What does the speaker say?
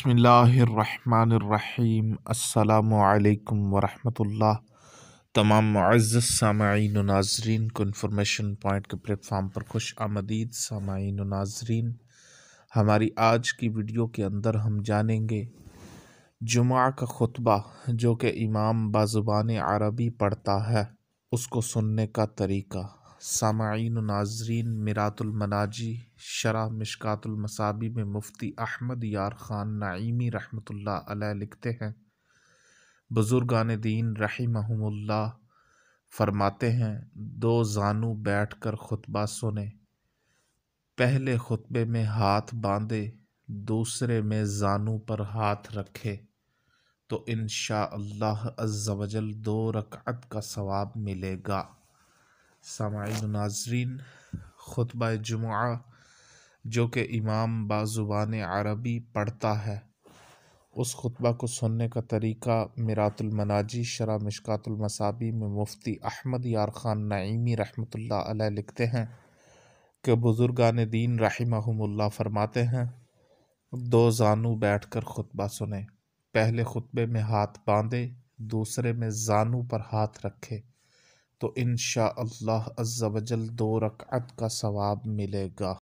بسم اللہ الرحمن الرحیم السلام علیکم ورحمۃ اللہ تمام معزز سامعین و ناظرین کو انفارمیشن پوائنٹ کے پلیٹ فارم پر خوش آمدید سامعین و ناظرین ہماری آج کی ویڈیو کے اندر ہم جانیں گے جمعہ کا خطبہ جو کہ امام بازبان عربی پڑھتا ہے اس کو سننے کا طریقہ سامعین و ناظرین میرات المناجی شرح مشکات المصابی میں مفتی احمد یار خان نعیمی رحمۃ اللہ علیہ لکھتے ہیں بزرگان دین رحمہم اللہ فرماتے ہیں دو زانو بیٹھ کر خطبہ سنے پہلے خطبے میں ہاتھ باندھے دوسرے میں زانو پر ہاتھ رکھے تو انشاء اللہ جل دو رکعت کا ثواب ملے گا سامعین ناظرین خطبہ جمعہ جو کہ امام بازبان عربی پڑھتا ہے اس خطبہ کو سننے کا طریقہ میرات المناجی شرح مشکات المصابی میں مفتی احمد یار خان نعیمی رحمۃ اللہ علیہ لکھتے ہیں کہ بزرگان دین رحمہم اللہ فرماتے ہیں دو زانو بیٹھ کر خطبہ سنیں پہلے خطبے میں ہاتھ باندھے دوسرے میں زانو پر ہاتھ رکھے تو انشاء اللہ دو رکعت کا ثواب ملے گا